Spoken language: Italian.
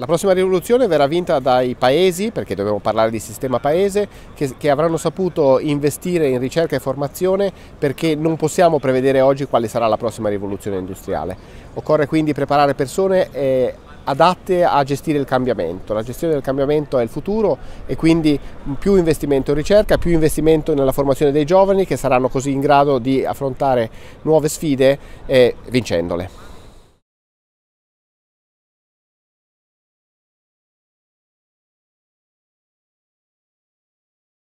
La prossima rivoluzione verrà vinta dai paesi, perché dobbiamo parlare di sistema paese, che, che, avranno saputo investire in ricerca e formazione perché non possiamo prevedere oggi quale sarà la prossima rivoluzione industriale. Occorre quindi preparare persone eh, adatte a gestire il cambiamento. La gestione del cambiamento è il futuro e quindi più investimento in ricerca, più investimento nella formazione dei giovani che saranno così in grado di affrontare nuove sfide eh, vincendole.